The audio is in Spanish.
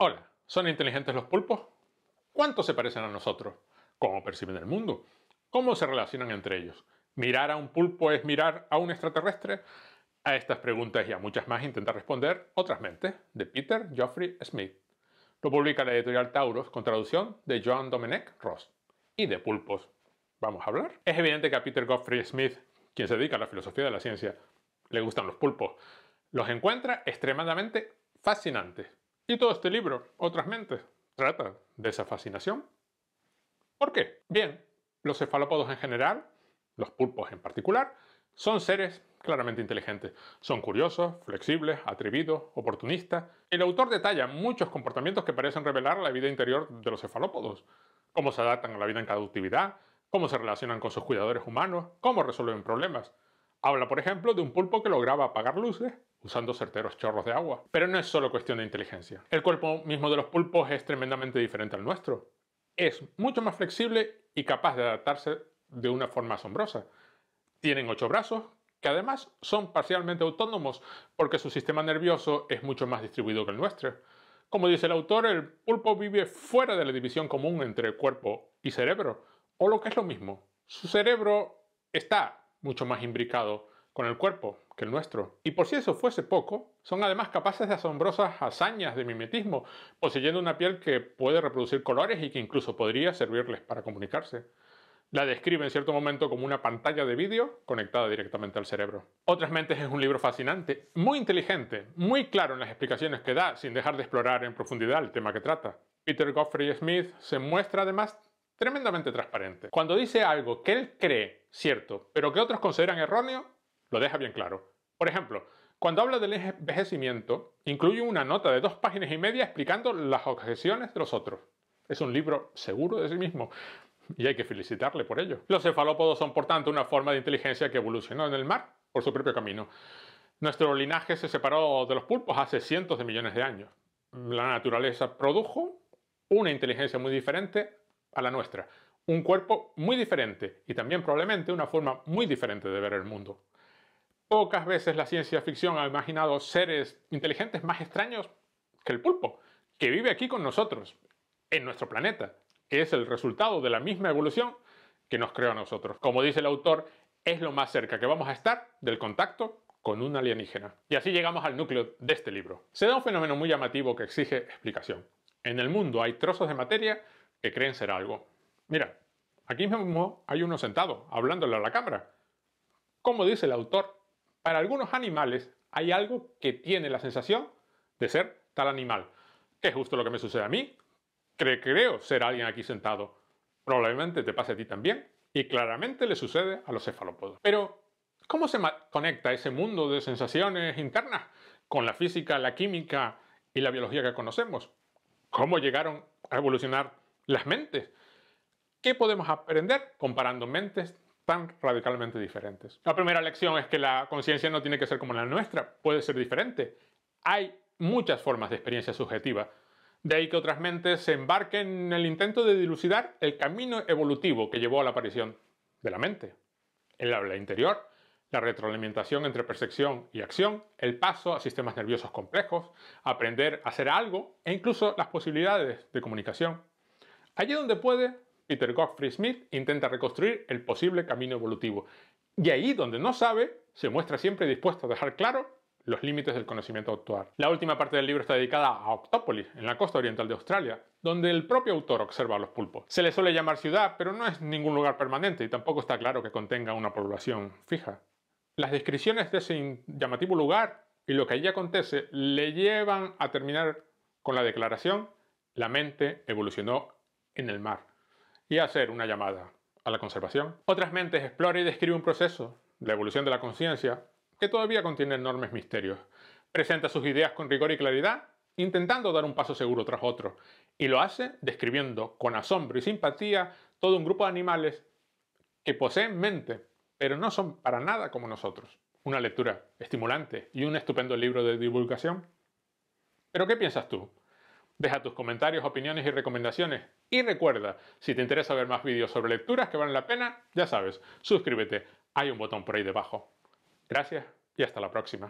Hola, ¿son inteligentes los pulpos? ¿Cuánto se parecen a nosotros? ¿Cómo perciben el mundo? ¿Cómo se relacionan entre ellos? ¿Mirar a un pulpo es mirar a un extraterrestre? A estas preguntas y a muchas más intenta responder Otras Mentes, de Peter Geoffrey Smith. Lo publica la editorial Tauros con traducción de Joan Domenech Ross. Y de pulpos, ¿vamos a hablar? Es evidente que a Peter Geoffrey Smith, quien se dedica a la filosofía de la ciencia, le gustan los pulpos. Los encuentra extremadamente fascinantes y todo este libro, Otras Mentes, trata de esa fascinación. ¿Por qué? Bien, los cefalópodos en general, los pulpos en particular, son seres claramente inteligentes. Son curiosos, flexibles, atrevidos, oportunistas. El autor detalla muchos comportamientos que parecen revelar la vida interior de los cefalópodos. Cómo se adaptan a la vida en cautividad, cómo se relacionan con sus cuidadores humanos, cómo resuelven problemas. Habla, por ejemplo, de un pulpo que lograba apagar luces usando certeros chorros de agua. Pero no es solo cuestión de inteligencia. El cuerpo mismo de los pulpos es tremendamente diferente al nuestro. Es mucho más flexible y capaz de adaptarse de una forma asombrosa. Tienen ocho brazos, que además son parcialmente autónomos porque su sistema nervioso es mucho más distribuido que el nuestro. Como dice el autor, el pulpo vive fuera de la división común entre cuerpo y cerebro, o lo que es lo mismo, su cerebro está mucho más imbricado con el cuerpo que el nuestro. Y por si eso fuese poco, son además capaces de asombrosas hazañas de mimetismo, poseyendo una piel que puede reproducir colores y que incluso podría servirles para comunicarse. La describe en cierto momento como una pantalla de vídeo conectada directamente al cerebro. Otras Mentes es un libro fascinante, muy inteligente, muy claro en las explicaciones que da, sin dejar de explorar en profundidad el tema que trata. Peter Godfrey Smith se muestra además tremendamente transparente. Cuando dice algo que él cree cierto, pero que otros consideran erróneo, lo deja bien claro. Por ejemplo, cuando habla del envejecimiento, incluye una nota de dos páginas y media explicando las objeciones de los otros. Es un libro seguro de sí mismo, y hay que felicitarle por ello. Los cefalópodos son, por tanto, una forma de inteligencia que evolucionó en el mar por su propio camino. Nuestro linaje se separó de los pulpos hace cientos de millones de años. La naturaleza produjo una inteligencia muy diferente a la nuestra un cuerpo muy diferente y también probablemente una forma muy diferente de ver el mundo. Pocas veces la ciencia ficción ha imaginado seres inteligentes más extraños que el pulpo, que vive aquí con nosotros, en nuestro planeta, que es el resultado de la misma evolución que nos creó a nosotros. Como dice el autor, es lo más cerca que vamos a estar del contacto con un alienígena. Y así llegamos al núcleo de este libro. Se da un fenómeno muy llamativo que exige explicación. En el mundo hay trozos de materia que creen ser algo, Mira, aquí mismo hay uno sentado, hablándole a la cámara. Como dice el autor, para algunos animales hay algo que tiene la sensación de ser tal animal, que es justo lo que me sucede a mí. Cre creo ser alguien aquí sentado. Probablemente te pase a ti también, y claramente le sucede a los cefalópodos. Pero, ¿cómo se conecta ese mundo de sensaciones internas con la física, la química y la biología que conocemos? ¿Cómo llegaron a evolucionar las mentes? ¿Qué podemos aprender comparando mentes tan radicalmente diferentes? La primera lección es que la conciencia no tiene que ser como la nuestra, puede ser diferente. Hay muchas formas de experiencia subjetiva. De ahí que otras mentes se embarquen en el intento de dilucidar el camino evolutivo que llevó a la aparición de la mente. El habla interior, la retroalimentación entre percepción y acción, el paso a sistemas nerviosos complejos, aprender a hacer algo e incluso las posibilidades de comunicación. Allí donde puede, Peter Godfrey Smith intenta reconstruir el posible camino evolutivo. Y ahí donde no sabe, se muestra siempre dispuesto a dejar claro los límites del conocimiento actual. La última parte del libro está dedicada a Octópolis, en la costa oriental de Australia, donde el propio autor observa a los pulpos. Se le suele llamar ciudad, pero no es ningún lugar permanente y tampoco está claro que contenga una población fija. Las descripciones de ese llamativo lugar y lo que allí acontece le llevan a terminar con la declaración la mente evolucionó en el mar y hacer una llamada a la conservación. Otras mentes explora y describe un proceso, la evolución de la conciencia, que todavía contiene enormes misterios. Presenta sus ideas con rigor y claridad, intentando dar un paso seguro tras otro, y lo hace describiendo con asombro y simpatía todo un grupo de animales que poseen mente, pero no son para nada como nosotros. Una lectura estimulante y un estupendo libro de divulgación. Pero ¿qué piensas tú? Deja tus comentarios, opiniones y recomendaciones. Y recuerda, si te interesa ver más vídeos sobre lecturas que valen la pena, ya sabes, suscríbete. Hay un botón por ahí debajo. Gracias y hasta la próxima.